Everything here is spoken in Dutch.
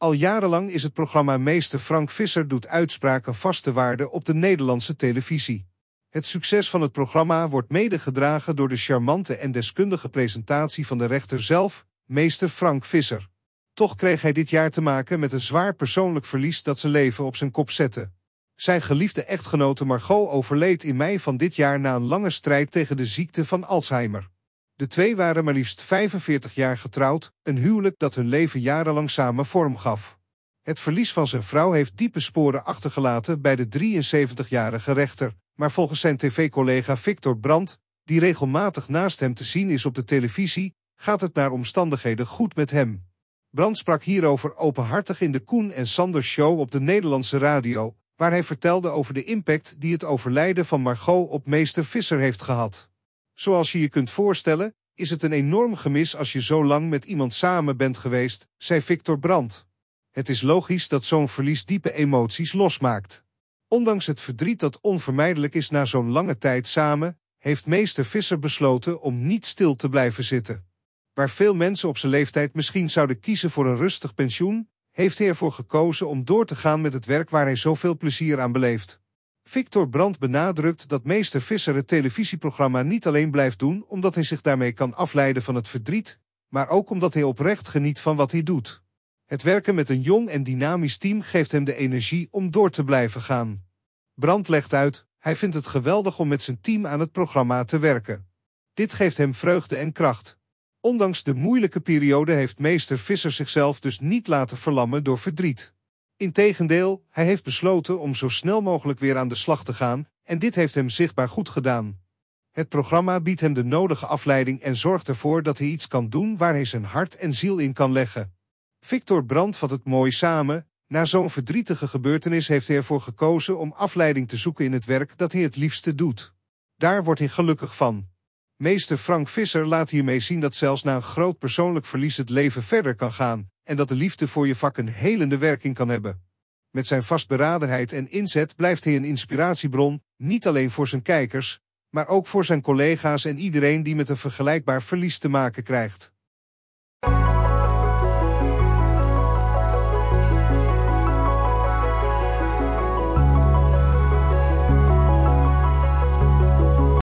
Al jarenlang is het programma Meester Frank Visser doet uitspraken vaste waarde op de Nederlandse televisie. Het succes van het programma wordt medegedragen door de charmante en deskundige presentatie van de rechter zelf, meester Frank Visser. Toch kreeg hij dit jaar te maken met een zwaar persoonlijk verlies dat zijn leven op zijn kop zette. Zijn geliefde echtgenote Margot overleed in mei van dit jaar na een lange strijd tegen de ziekte van Alzheimer. De twee waren maar liefst 45 jaar getrouwd, een huwelijk dat hun leven jarenlang samen vorm gaf. Het verlies van zijn vrouw heeft diepe sporen achtergelaten bij de 73-jarige rechter, maar volgens zijn tv-collega Victor Brandt, die regelmatig naast hem te zien is op de televisie, gaat het naar omstandigheden goed met hem. Brandt sprak hierover openhartig in de Koen en Sander Show op de Nederlandse radio, waar hij vertelde over de impact die het overlijden van Margot op meester Visser heeft gehad. Zoals je je kunt voorstellen, is het een enorm gemis als je zo lang met iemand samen bent geweest, zei Victor Brandt. Het is logisch dat zo'n verlies diepe emoties losmaakt. Ondanks het verdriet dat onvermijdelijk is na zo'n lange tijd samen, heeft meester Visser besloten om niet stil te blijven zitten. Waar veel mensen op zijn leeftijd misschien zouden kiezen voor een rustig pensioen, heeft hij ervoor gekozen om door te gaan met het werk waar hij zoveel plezier aan beleeft. Victor Brandt benadrukt dat meester Visser het televisieprogramma niet alleen blijft doen omdat hij zich daarmee kan afleiden van het verdriet, maar ook omdat hij oprecht geniet van wat hij doet. Het werken met een jong en dynamisch team geeft hem de energie om door te blijven gaan. Brandt legt uit, hij vindt het geweldig om met zijn team aan het programma te werken. Dit geeft hem vreugde en kracht. Ondanks de moeilijke periode heeft meester Visser zichzelf dus niet laten verlammen door verdriet. Integendeel, hij heeft besloten om zo snel mogelijk weer aan de slag te gaan en dit heeft hem zichtbaar goed gedaan. Het programma biedt hem de nodige afleiding en zorgt ervoor dat hij iets kan doen waar hij zijn hart en ziel in kan leggen. Victor Brandt vat het mooi samen. Na zo'n verdrietige gebeurtenis heeft hij ervoor gekozen om afleiding te zoeken in het werk dat hij het liefste doet. Daar wordt hij gelukkig van. Meester Frank Visser laat hiermee zien dat zelfs na een groot persoonlijk verlies het leven verder kan gaan en dat de liefde voor je vak een helende werking kan hebben. Met zijn vastberadenheid en inzet blijft hij een inspiratiebron, niet alleen voor zijn kijkers, maar ook voor zijn collega's en iedereen die met een vergelijkbaar verlies te maken krijgt.